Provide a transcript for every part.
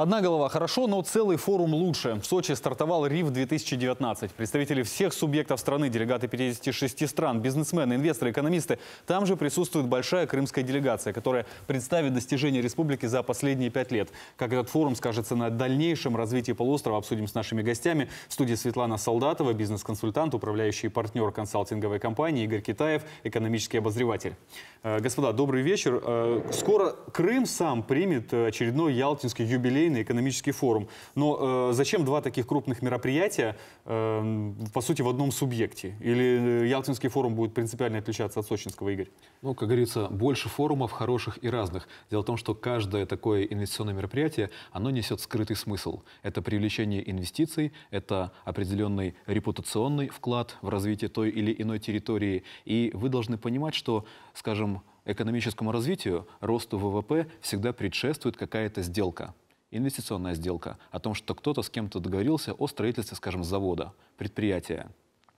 Одна голова хорошо, но целый форум лучше. В Сочи стартовал РИФ-2019. Представители всех субъектов страны, делегаты 56 стран, бизнесмены, инвесторы, экономисты. Там же присутствует большая крымская делегация, которая представит достижения республики за последние пять лет. Как этот форум скажется на дальнейшем развитии полуострова, обсудим с нашими гостями. В студии Светлана Солдатова, бизнес-консультант, управляющий партнер консалтинговой компании, Игорь Китаев, экономический обозреватель. Э, господа, добрый вечер. Э, скоро Крым сам примет э, очередной ялтинский юбилей юбилейный экономический форум. Но э, зачем два таких крупных мероприятия, э, по сути, в одном субъекте? Или э, Ялтинский форум будет принципиально отличаться от сочинского, Игорь? Ну, как говорится, больше форумов хороших и разных. Дело в том, что каждое такое инвестиционное мероприятие, оно несет скрытый смысл. Это привлечение инвестиций, это определенный репутационный вклад в развитие той или иной территории. И вы должны понимать, что, скажем, экономическому развитию, росту ВВП всегда предшествует какая-то сделка инвестиционная сделка, о том, что кто-то с кем-то договорился о строительстве, скажем, завода, предприятия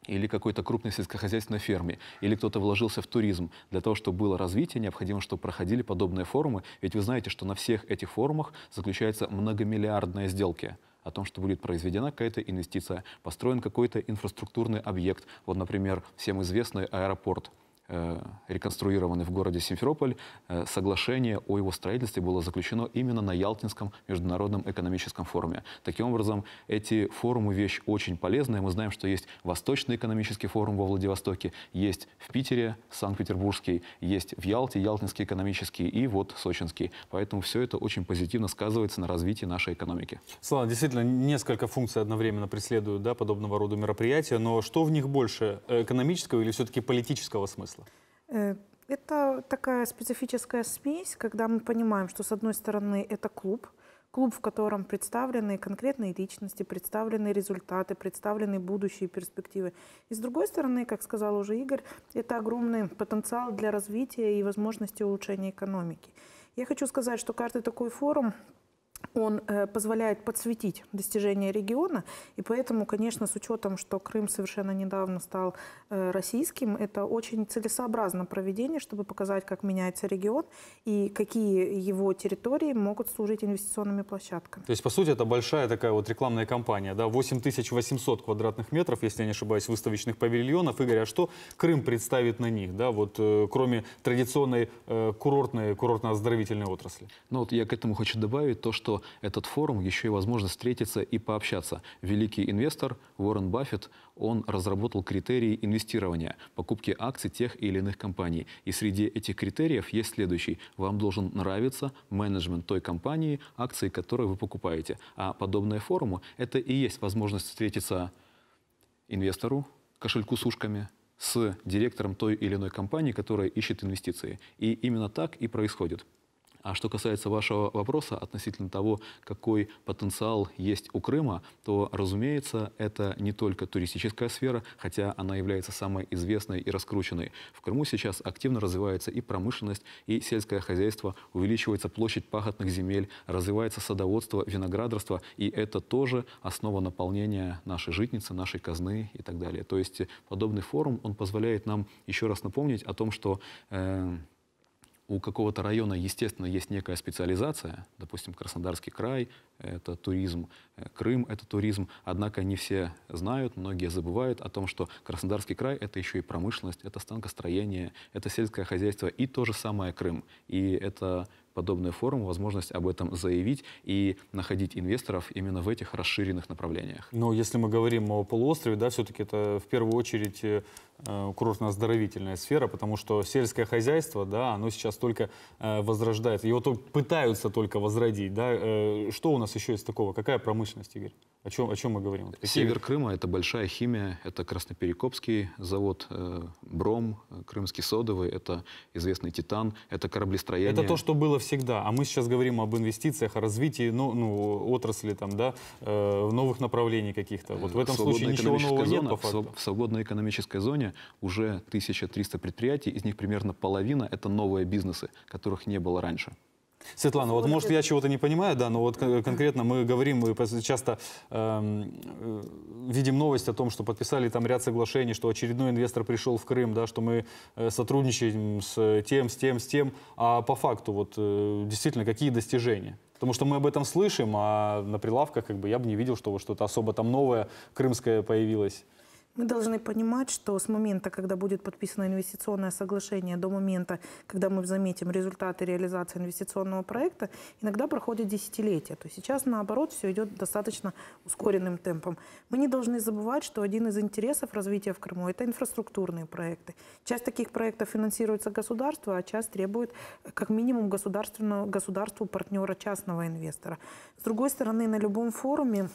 или какой-то крупной сельскохозяйственной ферме, или кто-то вложился в туризм. Для того, чтобы было развитие, необходимо, чтобы проходили подобные форумы, ведь вы знаете, что на всех этих форумах заключаются многомиллиардные сделки о том, что будет произведена какая-то инвестиция, построен какой-то инфраструктурный объект. Вот, например, всем известный аэропорт – Э, реконструированный в городе Симферополь, э, соглашение о его строительстве было заключено именно на Ялтинском международном экономическом форуме. Таким образом, эти форумы вещь очень полезная. Мы знаем, что есть Восточный экономический форум во Владивостоке, есть в Питере Санкт-Петербургский, есть в Ялте Ялтинский экономический и вот Сочинский. Поэтому все это очень позитивно сказывается на развитии нашей экономики. Слава, действительно, несколько функций одновременно преследуют да, подобного рода мероприятия, но что в них больше, э, экономического или все-таки политического смысла? Э, это такая специфическая смесь, когда мы понимаем, что с одной стороны это клуб, клуб, в котором представлены конкретные личности, представлены результаты, представлены будущие перспективы. И с другой стороны, как сказал уже Игорь, это огромный потенциал для развития и возможности улучшения экономики. Я хочу сказать, что каждый такой форум он э, позволяет подсветить достижения региона, и поэтому, конечно, с учетом, что Крым совершенно недавно стал э, российским, это очень целесообразно проведение, чтобы показать, как меняется регион и какие его территории могут служить инвестиционными площадками. То есть, по сути, это большая такая вот рекламная кампания, да, 8800 квадратных метров, если я не ошибаюсь, выставочных павильонов. Игорь, а что Крым представит на них, да, вот э, кроме традиционной курортной, курортно-оздоровительной отрасли? Ну вот я к этому хочу добавить то, что что этот форум еще и возможность встретиться и пообщаться. Великий инвестор Уоррен Баффет, он разработал критерии инвестирования, покупки акций тех или иных компаний. И среди этих критериев есть следующий. Вам должен нравиться менеджмент той компании, акции которой вы покупаете. А подобные форумы – это и есть возможность встретиться инвестору, кошельку с ушками, с директором той или иной компании, которая ищет инвестиции. И именно так и происходит. А что касается вашего вопроса относительно того, какой потенциал есть у Крыма, то, разумеется, это не только туристическая сфера, хотя она является самой известной и раскрученной. В Крыму сейчас активно развивается и промышленность, и сельское хозяйство, увеличивается площадь пахотных земель, развивается садоводство, виноградарство, и это тоже основа наполнения нашей житницы, нашей казны и так далее. То есть подобный форум, он позволяет нам еще раз напомнить о том, что... Э, у какого-то района, естественно, есть некая специализация. Допустим, Краснодарский край – это туризм, э, Крым – это туризм. Однако не все знают, многие забывают о том, что Краснодарский край – это еще и промышленность, это станкостроение, это сельское хозяйство и то же самое Крым. И это подобная форум, возможность об этом заявить и находить инвесторов именно в этих расширенных направлениях. Но если мы говорим о полуострове, да, все-таки это в первую очередь э, Э, курортно-оздоровительная сфера, потому что сельское хозяйство, да, оно сейчас только э, возрождается, его только, пытаются только возродить, да. Э, что у нас еще есть такого? Какая промышленность, Игорь? О чем, о чем мы говорим? Какие... Север Крыма – это большая химия, это Красноперекопский завод, э, Бром, Крымский содовый, это известный Титан, это кораблестроение. Это то, что было всегда, а мы сейчас говорим об инвестициях, о развитии ну, ну, отрасли, там, да, э, новых направлений каких-то. Вот в этом случае ничего нового зона, нет по факту. В свободной экономической зоне уже 1300 предприятий, из них примерно половина – это новые бизнесы, которых не было раньше. Светлана, вот может я чего-то не понимаю, да, но вот конкретно мы говорим, мы часто эм, э, видим новость о том, что подписали там ряд соглашений, что очередной инвестор пришел в Крым, да, что мы э, сотрудничаем с э, тем, с тем, с тем, а по факту вот э, действительно какие достижения? Потому что мы об этом слышим, а на прилавках как бы я бы не видел, что вот что-то особо там новое крымское появилось. Мы должны понимать, что с момента, когда будет подписано инвестиционное соглашение, до момента, когда мы заметим результаты реализации инвестиционного проекта, иногда проходит десятилетие. То есть сейчас, наоборот, все идет достаточно ускоренным темпом. Мы не должны забывать, что один из интересов развития в Крыму – это инфраструктурные проекты. Часть таких проектов финансируется государство, а часть требует как минимум государственного, государству партнера частного инвестора. С другой стороны, на любом форуме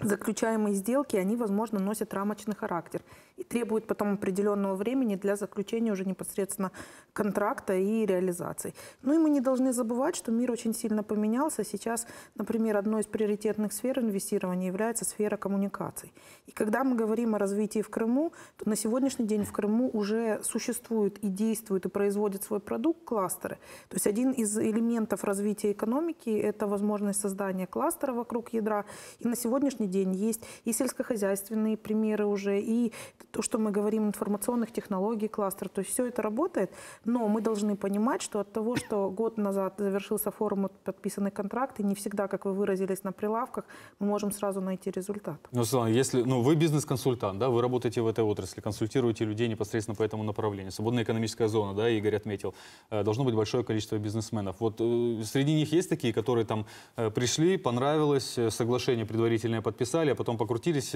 заключаемые сделки, они, возможно, носят рамочный характер и требует потом определенного времени для заключения уже непосредственно контракта и реализации. Ну и мы не должны забывать, что мир очень сильно поменялся. Сейчас, например, одной из приоритетных сфер инвестирования является сфера коммуникаций. И когда мы говорим о развитии в Крыму, то на сегодняшний день в Крыму уже существуют и действуют и производят свой продукт кластеры. То есть один из элементов развития экономики – это возможность создания кластера вокруг ядра. И на сегодняшний день есть и сельскохозяйственные примеры уже, и то, что мы говорим, информационных технологий, кластер, то есть все это работает, но мы должны понимать, что от того, что год назад завершился форум, подписаны контракты, не всегда, как вы выразились, на прилавках, мы можем сразу найти результат. Ну, Светлана, если, ну, вы бизнес-консультант, да, вы работаете в этой отрасли, консультируете людей непосредственно по этому направлению. Свободная экономическая зона, да, Игорь отметил, э, должно быть большое количество бизнесменов. Вот э, среди них есть такие, которые там э, пришли, понравилось, соглашение предварительное подписали, а потом покрутились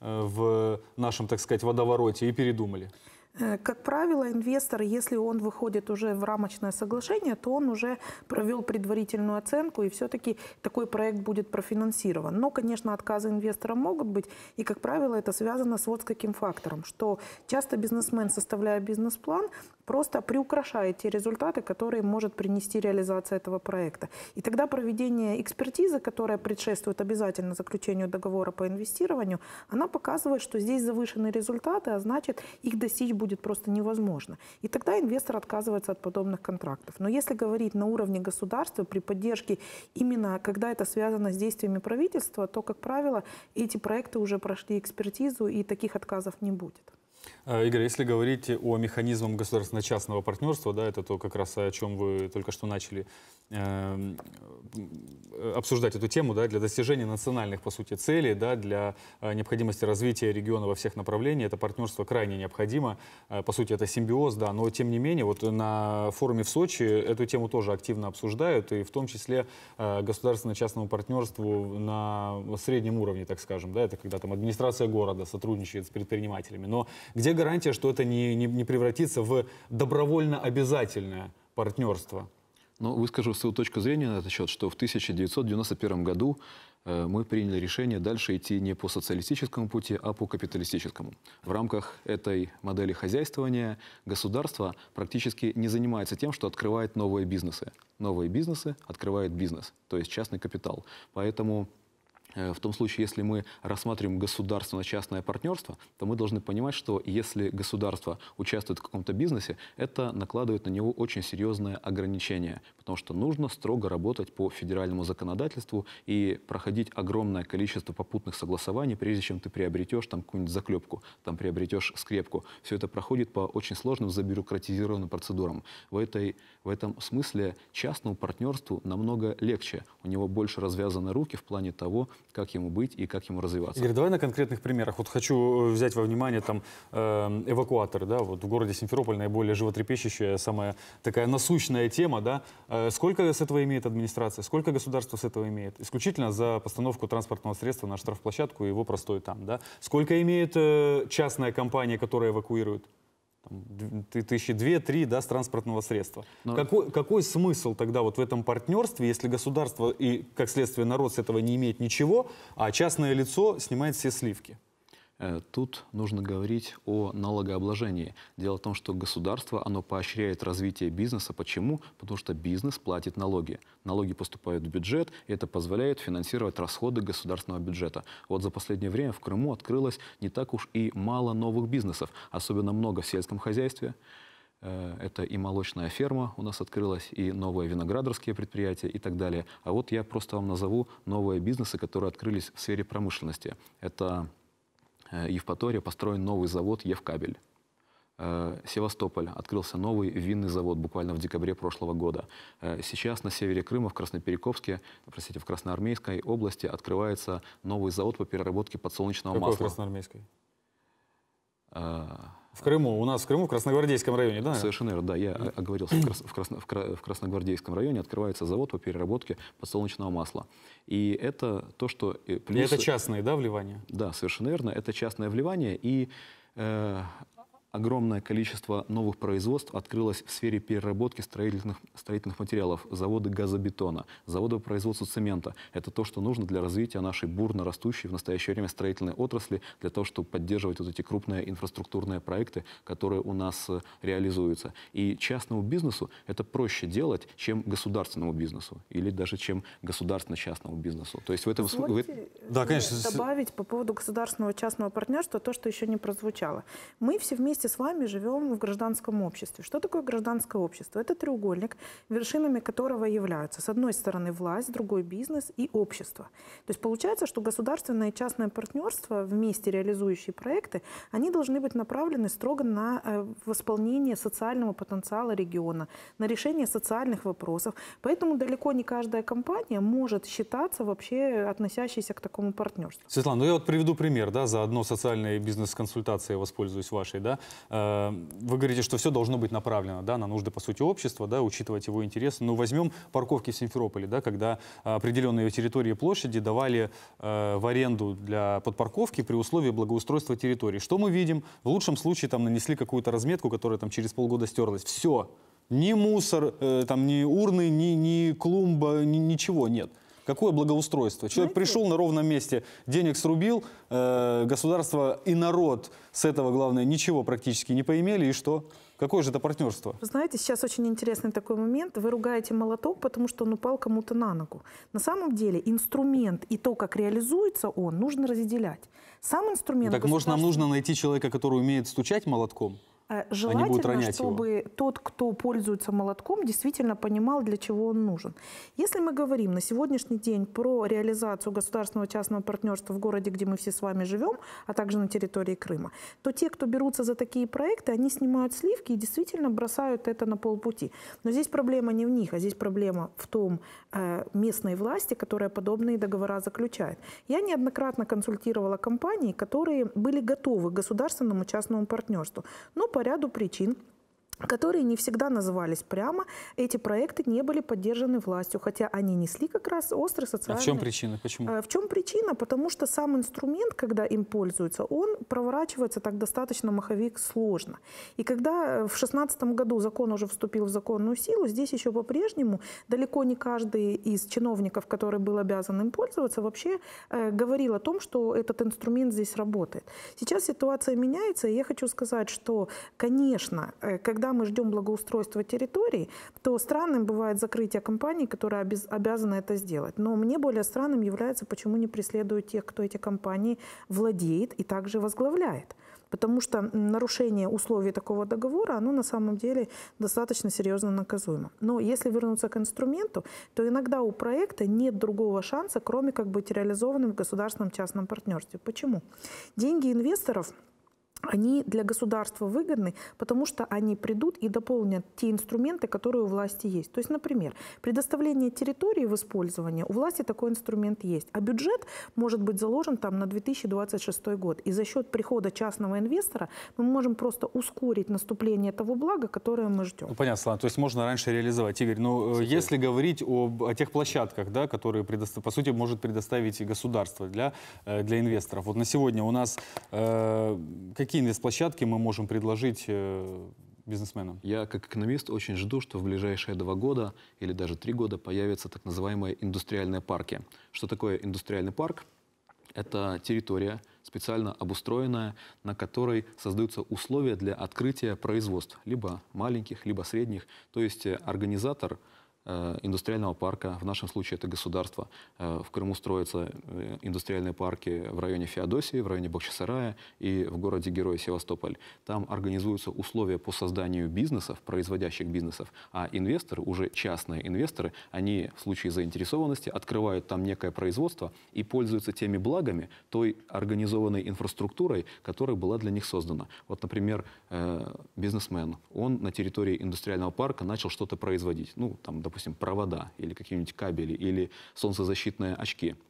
в нашем, так сказать, в водовороте и передумали? Э, как правило, инвестор, если он выходит уже в рамочное соглашение, то он уже провел предварительную оценку, и все-таки такой проект будет профинансирован. Но, конечно, отказы инвестора могут быть, и, как правило, это связано с вот с каким фактором, что часто бизнесмен, составляя бизнес-план, просто приукрашает те результаты, которые может принести реализация этого проекта. И тогда проведение экспертизы, которая предшествует обязательно заключению договора по инвестированию, она показывает, что здесь завышенные результаты, а значит, их достичь будет просто невозможно. И тогда инвестор отказывается от подобных контрактов. Но если говорить на уровне государства при поддержке именно, когда это связано с действиями правительства, то, как правило, эти проекты уже прошли экспертизу, и таких отказов не будет. Э, Игорь, если говорить о механизмах государственно-частного партнерства, да, это то, как раз о чем вы только что начали эм, э, обсуждать эту тему, да, для достижения национальных, по сути, целей, да, для э, необходимости развития региона во всех направлениях, это партнерство крайне необходимо, э, по сути, это симбиоз, да, но тем не менее, вот на форуме в Сочи эту тему тоже активно обсуждают, и в том числе государственно-частному партнерству на среднем уровне, так скажем, да, это когда там администрация города сотрудничает с предпринимателями, но где гарантия, что это не, не, не превратится в добровольно обязательное партнерство? Ну, выскажу свою точку зрения на этот счет, что в 1991 году э, мы приняли решение дальше идти не по социалистическому пути, а по капиталистическому. В рамках этой модели хозяйствования государство практически не занимается тем, что открывает новые бизнесы. Новые бизнесы открывает бизнес, то есть частный капитал. Поэтому Э, в том случае, если мы рассматриваем государственно-частное партнерство, то мы должны понимать, что если государство участвует в каком-то бизнесе, это накладывает на него очень серьезное ограничение, потому что нужно строго работать по федеральному законодательству и проходить огромное количество попутных согласований, прежде чем ты приобретешь там какую-нибудь заклепку, там приобретешь скрепку. Все это проходит по очень сложным забюрократизированным процедурам. В, этой, в этом смысле частному партнерству намного легче у него больше развязаны руки в плане того, как ему быть и как ему развиваться. Игорь, давай на конкретных примерах. Вот хочу э, взять во внимание там эм, эвакуаторы, да, вот в городе Симферополь наиболее животрепещущая, самая такая насущная тема, да. Э, сколько с этого имеет администрация, сколько государство с этого имеет? Исключительно за постановку транспортного средства на штрафплощадку и его простой там, да. Сколько имеет э, частная компания, которая эвакуирует? тысячи две-три да, с транспортного средства. Но... Ну, какой, какой смысл тогда вот в этом партнерстве, если государство и, как следствие, народ с этого не имеет ничего, а частное лицо снимает все сливки? Э, тут нужно говорить о налогообложении. Дело в том, что государство, оно поощряет развитие бизнеса. Почему? Потому что бизнес платит налоги. Налоги поступают в бюджет, и это позволяет финансировать расходы государственного бюджета. Вот за последнее время в Крыму открылось не так уж и мало новых бизнесов, особенно много в сельском хозяйстве. Э, это и молочная ферма у нас открылась, и новые виноградарские предприятия и так далее. А вот я просто вам назову новые бизнесы, которые открылись в сфере промышленности. Это Евпатория э, построен новый завод «Евкабель». Э, Севастополь открылся новый винный завод буквально в декабре прошлого года. Э, сейчас на севере Крыма, в Красноперекопске, простите, в Красноармейской области открывается новый завод по переработке подсолнечного Какой масла. Красноармейской? В Крыму, у нас в Крыму, в Красногвардейском районе, да? Совершенно верно, да. Я оговорился, в, крас в, красно в Красногвардейском районе открывается завод по переработке подсолнечного масла. И это то, что... Э, Плюс... И это частное, да, вливание? Да, совершенно верно. Это частное вливание, и э, Огромное количество новых производств открылось в сфере переработки строительных, строительных материалов, заводы газобетона, заводы производства цемента. Это то, что нужно для развития нашей бурно растущей в настоящее время строительной отрасли, для того, чтобы поддерживать вот эти крупные инфраструктурные проекты, которые у нас э, реализуются. И частному бизнесу это проще делать, чем государственному бизнесу или даже чем государственно-частному бизнесу. То есть в этом... Позвольте да, конечно. Э, добавить по поводу государственного частного партнерства то, что еще не прозвучало. Мы все вместе вместе с вами живем в гражданском обществе. Что такое гражданское общество? Это треугольник, вершинами которого являются, с одной стороны, власть, с другой бизнес и общество. То есть получается, что государственное и частное партнерство, вместе реализующие проекты, они должны быть направлены строго на э, восполнение социального потенциала региона, на решение социальных вопросов. Поэтому далеко не каждая компания может считаться вообще относящейся к такому партнерству. Светлана, ну я вот приведу пример, да, заодно социальные бизнес-консультации воспользуюсь вашей, да. Эм, вы говорите, что все должно быть направлено да, на нужды, по сути, общества, да, учитывать его интересы. Но ну, возьмем парковки в Симферополе, да, когда определенные территории площади давали э, в аренду для подпарковки при условии благоустройства территории. Что мы видим? В лучшем случае там нанесли какую-то разметку, которая там через полгода стерлась. Все. Ни мусор, э, там, ни урны, ни, ни клумба, ни, ничего нет. Какое благоустройство? Человек Знаете? пришел на ровном месте, денег срубил, э, государство и народ с этого, главное, ничего практически не поимели, и что? Какое же это партнерство? Вы знаете, сейчас очень интересный такой момент. Вы ругаете молоток, потому что он упал кому-то на ногу. На самом деле инструмент и то, как реализуется он, нужно разделять. Сам инструмент... Так может нам нужно найти человека, который умеет стучать молотком? Э, желательно, чтобы его. тот, кто пользуется молотком, действительно понимал, для чего он нужен. Если мы говорим на сегодняшний день про реализацию государственного частного партнерства в городе, где мы все с вами живем, а также на территории Крыма, то те, кто берутся за такие проекты, они снимают сливки и действительно бросают это на полпути. Но здесь проблема не в них, а здесь проблема в том э, местной власти, которая подобные договора заключает. Я неоднократно консультировала компании, которые были готовы к государственному частному партнерству, но по по ряду причин которые не всегда назывались прямо, эти проекты не были поддержаны властью, хотя они несли как раз острый социальный... А в чем причина? Почему? А, в чем причина? Потому что сам инструмент, когда им пользуются, он проворачивается так достаточно маховик сложно. И когда э, в 2016 году закон уже вступил в законную силу, здесь еще по-прежнему далеко не каждый из чиновников, который был обязан им пользоваться, вообще э, говорил о том, что этот инструмент здесь работает. Сейчас ситуация меняется, и я хочу сказать, что, конечно, э, когда мы ждем благоустройства территории, то странным бывает закрытие компаний, которые обез, обязаны это сделать. Но мне более странным является, почему не преследуют тех, кто эти компании владеет и также возглавляет. Потому что нарушение условий такого договора, оно на самом деле достаточно серьезно наказуемо. Но если вернуться к инструменту, то иногда у проекта нет другого шанса, кроме как быть реализованным в государственном частном партнерстве. Почему? Деньги инвесторов – они для государства выгодны, потому что они придут и дополнят те инструменты, которые у власти есть. То есть, например, предоставление территории в использование, у власти такой инструмент есть, а бюджет может быть заложен там на 2026 год. И за счет прихода частного инвестора мы можем просто ускорить наступление того блага, которое мы ждем. Ну, понятно, Слава. то есть можно раньше реализовать. Игорь, ну э, Теперь. если говорить об, о тех площадках, да, которые, предостав... по сути, может предоставить государство для, э, для инвесторов. Вот на сегодня у нас э, какие какие инвестплощадки мы можем предложить э, бизнесменам? Я как экономист очень жду, что в ближайшие два года или даже три года появятся так называемые индустриальные парки. Что такое индустриальный парк? Это территория, специально обустроенная, на которой создаются условия для открытия производств, либо маленьких, либо средних. То есть э, организатор – Э, индустриального парка, в нашем случае это государство. Э, в Крыму строятся э, индустриальные парки в районе Феодосии, в районе Бахчисарая и в городе Герой Севастополь. Там организуются условия по созданию бизнесов, производящих бизнесов, а инвесторы, уже частные инвесторы, они в случае заинтересованности открывают там некое производство и пользуются теми благами, той организованной инфраструктурой, которая была для них создана. Вот, например, бизнесмен, он на территории индустриального парка начал что-то производить. Ну, там, допустим, провода или какие-нибудь кабели или солнцезащитные очки –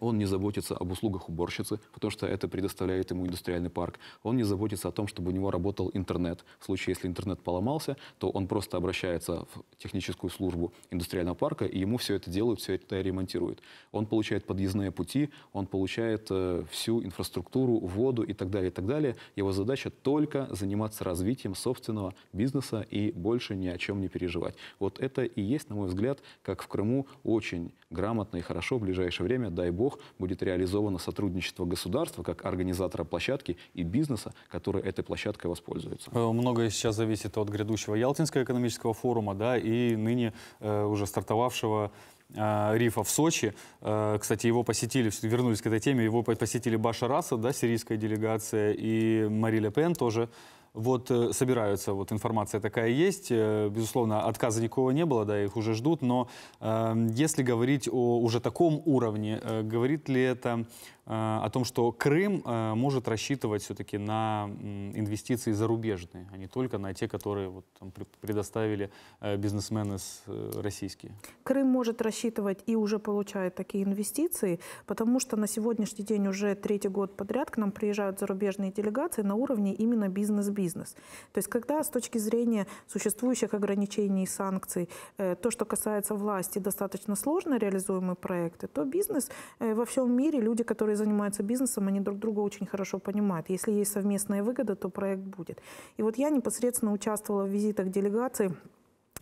он не заботится об услугах уборщицы, потому что это предоставляет ему индустриальный парк. Он не заботится о том, чтобы у него работал интернет. В случае, если интернет поломался, то он просто обращается в техническую службу индустриального парка, и ему все это делают, все это ремонтируют. Он получает подъездные пути, он получает э, всю инфраструктуру, воду и так далее, и так далее. Его задача только заниматься развитием собственного бизнеса и больше ни о чем не переживать. Вот это и есть, на мой взгляд, как в Крыму очень грамотно и хорошо в ближайшее время, дай бог, бог, будет реализовано сотрудничество государства как организатора площадки и бизнеса, который этой площадкой воспользуется. Э, многое сейчас зависит от грядущего Ялтинского экономического форума да, и ныне э, уже стартовавшего э, рифа в Сочи. Э, кстати, его посетили, вернулись к этой теме, его посетили Башар Асад, да, сирийская делегация, и Мари Ле Пен тоже вот э, собираются, вот информация такая есть, э, безусловно, отказа никого не было, да, их уже ждут, но э, если говорить о уже таком уровне, э, говорит ли это Э, о том, что Крым э, может рассчитывать все-таки на инвестиции зарубежные, а не только на те, которые вот, там, предоставили э, бизнесмены российские. Крым может рассчитывать и уже получает такие инвестиции, потому что на сегодняшний день уже третий год подряд к нам приезжают зарубежные делегации на уровне именно бизнес-бизнес. То есть когда с точки зрения существующих ограничений и санкций, то, что касается власти, достаточно сложно реализуемые проекты, то бизнес во всем мире, люди, которые которые занимаются бизнесом, они друг друга очень хорошо понимают. Если есть совместная выгода, то проект будет. И вот я непосредственно участвовала в визитах делегаций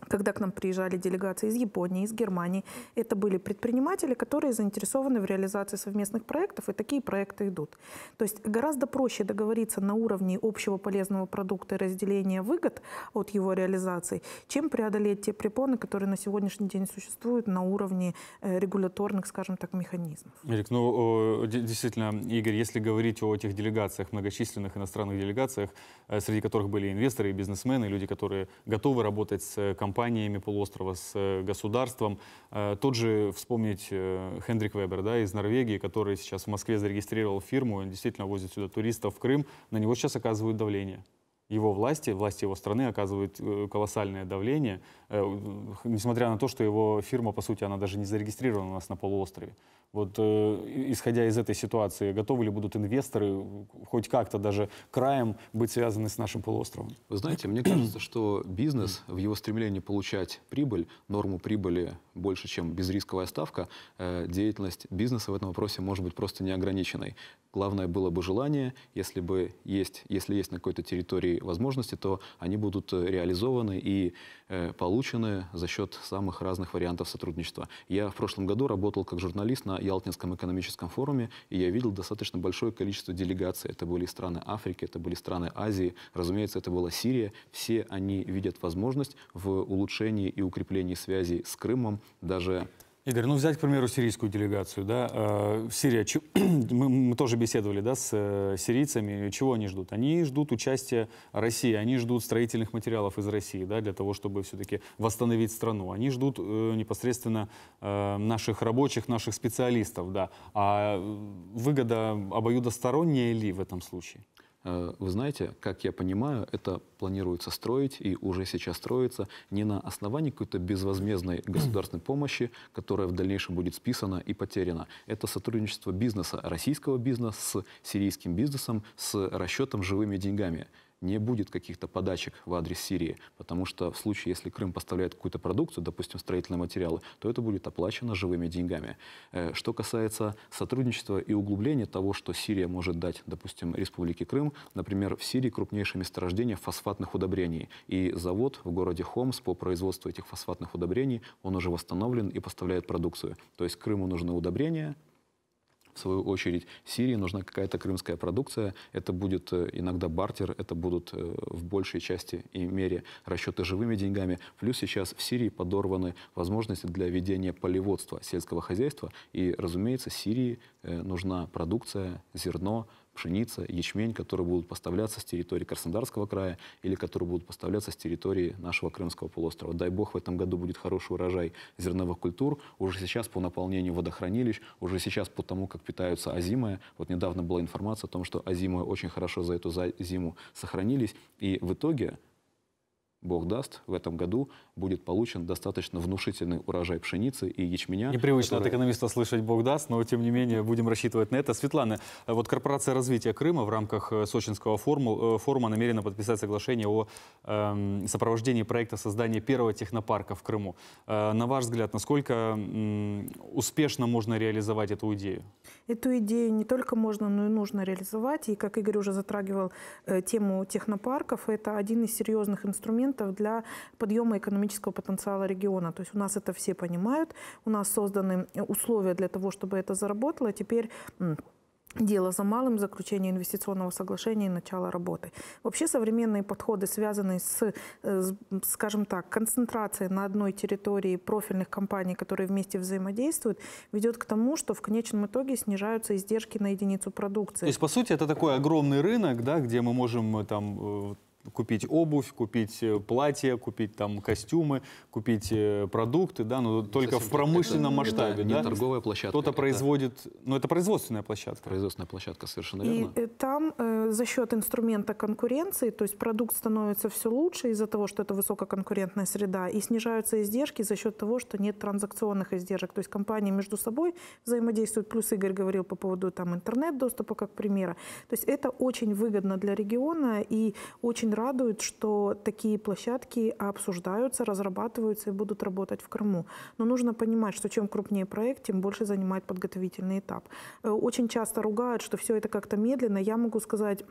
когда к нам приезжали делегации из Японии, из Германии, это были предприниматели, которые заинтересованы в реализации совместных проектов, и такие проекты идут. То есть гораздо проще договориться на уровне общего полезного продукта и разделения выгод от его реализации, чем преодолеть те препоны, которые на сегодняшний день существуют на уровне э, регуляторных, скажем так, механизмов. Эрик, ну действительно, Игорь, если говорить о этих делегациях, многочисленных иностранных делегациях, э, среди которых были инвесторы и бизнесмены, люди, которые готовы работать с компанией, э, компаниями полуострова, с э, государством. Э, тут же вспомнить э, Хендрик Вебер да, из Норвегии, который сейчас в Москве зарегистрировал фирму, он действительно возит сюда туристов в Крым, на него сейчас оказывают давление его власти, власти его страны оказывают колоссальное давление, несмотря на то, что его фирма, по сути, она даже не зарегистрирована у нас на полуострове. Вот э, исходя из этой ситуации, готовы ли будут инвесторы хоть как-то даже краем быть связаны с нашим полуостровом? Вы знаете, мне кажется, что бизнес в его стремлении получать прибыль, норму прибыли больше, чем безрисковая ставка, э, деятельность бизнеса в этом вопросе может быть просто неограниченной. Главное было бы желание, если бы есть, если есть на какой-то территории возможности, то они будут э, реализованы и Э, полученные за счет самых разных вариантов сотрудничества. Я в прошлом году работал как журналист на Ялтинском экономическом форуме, и я видел достаточно большое количество делегаций. Это были страны Африки, это были страны Азии, разумеется, это была Сирия. Все они видят возможность в улучшении и укреплении связей с Крымом, даже Игорь, ну взять, к примеру, сирийскую делегацию, да, э, Сирия, а ч... мы, мы тоже беседовали, да, с э, сирийцами, чего они ждут? Они ждут участия России, они ждут строительных материалов из России, да, для того, чтобы все-таки восстановить страну, они ждут э, непосредственно э, наших рабочих, наших специалистов, да, а э, выгода обоюдосторонняя ли в этом случае? Э, вы знаете, как я понимаю, это планируется строить и уже сейчас строится не на основании какой-то безвозмездной государственной помощи, которая в дальнейшем будет списана и потеряна. Это сотрудничество бизнеса, российского бизнеса с сирийским бизнесом, с расчетом живыми деньгами не будет каких-то подачек в адрес Сирии, потому что в случае, если Крым поставляет какую-то продукцию, допустим, строительные материалы, то это будет оплачено живыми деньгами. Э, что касается сотрудничества и углубления того, что Сирия может дать, допустим, Республике Крым, например, в Сирии крупнейшее месторождение фосфатных удобрений, и завод в городе Хомс по производству этих фосфатных удобрений, он уже восстановлен и поставляет продукцию. То есть Крыму нужны удобрения, в свою очередь, Сирии нужна какая-то крымская продукция. Это будет э, иногда бартер, это будут э, в большей части и мере расчеты живыми деньгами. Плюс сейчас в Сирии подорваны возможности для ведения полеводства сельского хозяйства. И, разумеется, Сирии э, нужна продукция, зерно, пшеница, ячмень, которые будут поставляться с территории Краснодарского края или которые будут поставляться с территории нашего Крымского полуострова. Дай бог, в этом году будет хороший урожай зерновых культур. Уже сейчас по наполнению водохранилищ, уже сейчас по тому, как питаются озимые. Вот недавно была информация о том, что озимые очень хорошо за эту зиму сохранились. И в итоге Бог даст, в этом году будет получен достаточно внушительный урожай пшеницы и ячменя. Непривычно который... от экономиста слышать «Бог даст», но тем не менее будем рассчитывать на это. Светлана, э, вот корпорация развития Крыма в рамках э, сочинского форума, э, форума намерена подписать соглашение о э, сопровождении проекта создания первого технопарка в Крыму. Э, на ваш взгляд, насколько э, успешно можно реализовать эту идею? Эту идею не только можно, но и нужно реализовать. И, как Игорь уже затрагивал э, тему технопарков, это один из серьезных инструментов, инструментов для подъема экономического потенциала региона. То есть у нас это все понимают, у нас созданы э, условия для того, чтобы это заработало. А теперь Дело за малым, заключение инвестиционного соглашения и начало работы. Вообще современные подходы, связанные э, с, скажем так, концентрацией на одной территории профильных компаний, которые вместе взаимодействуют, ведет к тому, что в конечном итоге снижаются издержки на единицу продукции. То есть, по сути, это такой огромный рынок, да, где мы можем э, там купить обувь, купить э, платье, купить там костюмы, купить э, продукты, да, но только в промышленном это, масштабе. не да? торговая площадка. Кто-то производит, но ну, это производственная площадка. Производственная площадка, совершенно верно. И э, там э, за счет инструмента конкуренции, то есть продукт становится все лучше из-за того, что это высококонкурентная среда, и снижаются издержки за счет того, что нет транзакционных издержек. То есть компании между собой взаимодействуют, плюс Игорь говорил по поводу там интернет-доступа как примера. То есть это очень выгодно для региона и очень очень радует, что такие площадки обсуждаются, разрабатываются и будут работать в Крыму. Но нужно понимать, что чем крупнее проект, тем больше занимает подготовительный этап. Э, очень часто ругают, что все это как-то медленно. Я могу сказать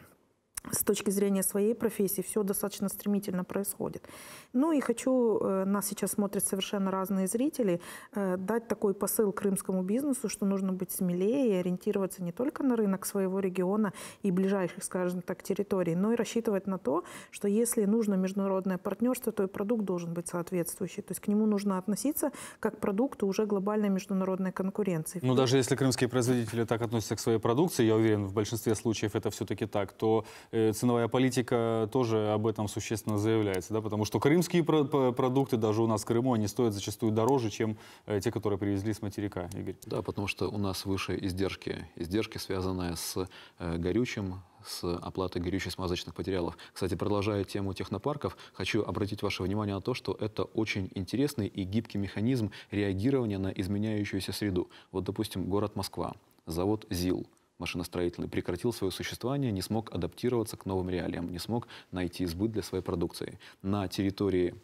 с точки зрения своей профессии все достаточно стремительно происходит. Ну и хочу, э, нас сейчас смотрят совершенно разные зрители, э, дать такой посыл крымскому бизнесу, что нужно быть смелее и ориентироваться не только на рынок своего региона и ближайших, скажем так, территорий, но и рассчитывать на то, что если нужно международное партнерство, то и продукт должен быть соответствующий. То есть к нему нужно относиться как к продукту уже глобальной международной конкуренции. Ну даже если крымские производители так относятся к своей продукции, я уверен, в большинстве случаев это все-таки так, то Э, ценовая политика тоже об этом существенно заявляется, да, потому что крымские продукты даже у нас в Крыму, они стоят зачастую дороже, чем э, те, которые привезли с материка, Игорь. Да, потому что у нас выше издержки, издержки, связанные с э, горючим, с оплатой горючих смазочных материалов. Кстати, продолжая тему технопарков, хочу обратить ваше внимание на то, что это очень интересный и гибкий механизм реагирования на изменяющуюся среду. Вот, допустим, город Москва, завод ЗИЛ – машиностроительный прекратил свое существование, не смог адаптироваться к новым реалиям, не смог найти сбыт для своей продукции. На территории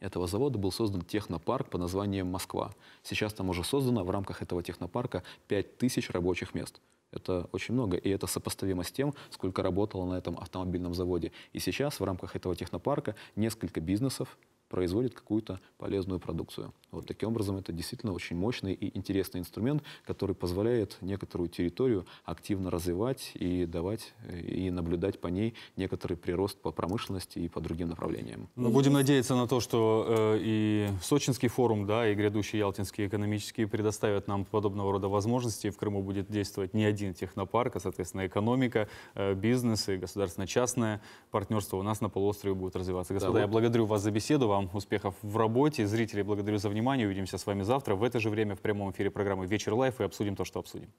этого завода был создан технопарк по названию «Москва». Сейчас там уже создано в рамках этого технопарка 5000 рабочих мест. Это очень много, и это сопоставимо с тем, сколько работало на этом автомобильном заводе. И сейчас в рамках этого технопарка несколько бизнесов, производит какую-то полезную продукцию. Вот таким образом это действительно очень мощный и интересный инструмент, который позволяет некоторую территорию активно развивать и давать э, и наблюдать по ней некоторый прирост по промышленности и по другим направлениям. Мы ну, будем надеяться на то, что э, и сочинский форум, да, и грядущие ялтинские экономические предоставят нам подобного рода возможности. В Крыму будет действовать не один технопарк, а, соответственно, экономика, э, бизнес и государственно-частное партнерство у нас на полуострове будет развиваться. Господа, да, вот. я благодарю вас за беседу. Вам вам успехов в работе. Зрители, благодарю за внимание. Увидимся с вами завтра в это же время в прямом эфире программы «Вечер лайф» и обсудим то, что обсудим.